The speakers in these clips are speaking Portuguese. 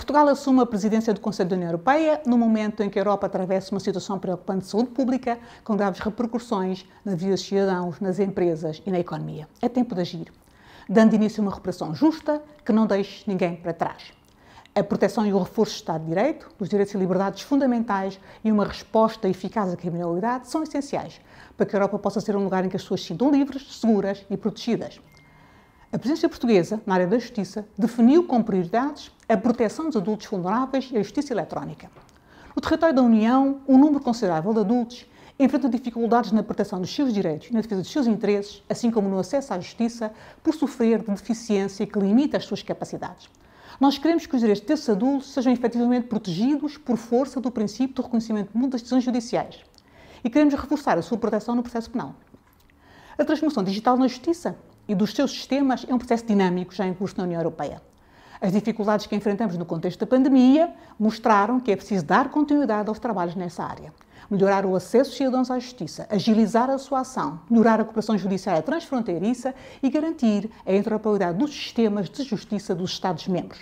Portugal assume a presidência do Conselho da União Europeia no momento em que a Europa atravessa uma situação preocupante de saúde pública, com graves repercussões na vida dos cidadãos, nas empresas e na economia. É tempo de agir, dando início a uma reparação justa que não deixe ninguém para trás. A proteção e o reforço do Estado de Direito, dos direitos e liberdades fundamentais e uma resposta eficaz à criminalidade são essenciais para que a Europa possa ser um lugar em que as pessoas se sintam livres, seguras e protegidas. A presença portuguesa na área da justiça definiu como prioridades a proteção dos adultos vulneráveis e a justiça eletrónica. No território da União, um número considerável de adultos enfrenta dificuldades na proteção dos seus direitos e na defesa dos seus interesses, assim como no acesso à justiça, por sofrer de deficiência que limita as suas capacidades. Nós queremos que os direitos desses adultos sejam efetivamente protegidos por força do princípio do reconhecimento mútuo das decisões judiciais e queremos reforçar a sua proteção no processo penal. A transformação digital na justiça e dos seus sistemas é um processo dinâmico já em curso na União Europeia. As dificuldades que enfrentamos no contexto da pandemia mostraram que é preciso dar continuidade aos trabalhos nessa área, melhorar o acesso dos cidadãos à justiça, agilizar a sua ação, melhorar a cooperação judiciária transfronteiriça e garantir a interoperabilidade dos sistemas de justiça dos Estados-membros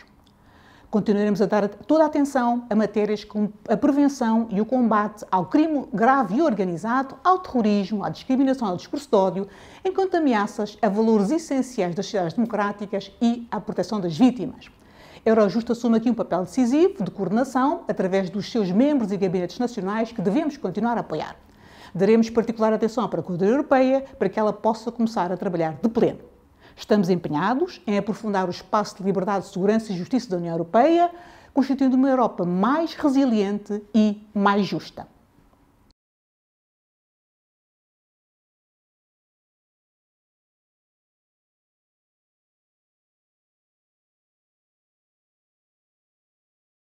continuaremos a dar toda a atenção a matérias como a prevenção e o combate ao crime grave e organizado, ao terrorismo, à discriminação, ao discurso de ódio, enquanto ameaças a valores essenciais das sociedades democráticas e à proteção das vítimas. Eurojust assume aqui um papel decisivo de coordenação através dos seus membros e gabinetes nacionais que devemos continuar a apoiar. Daremos particular atenção à Procuradoria Europeia para que ela possa começar a trabalhar de pleno. Estamos empenhados em aprofundar o espaço de liberdade, segurança e justiça da União Europeia, constituindo uma Europa mais resiliente e mais justa.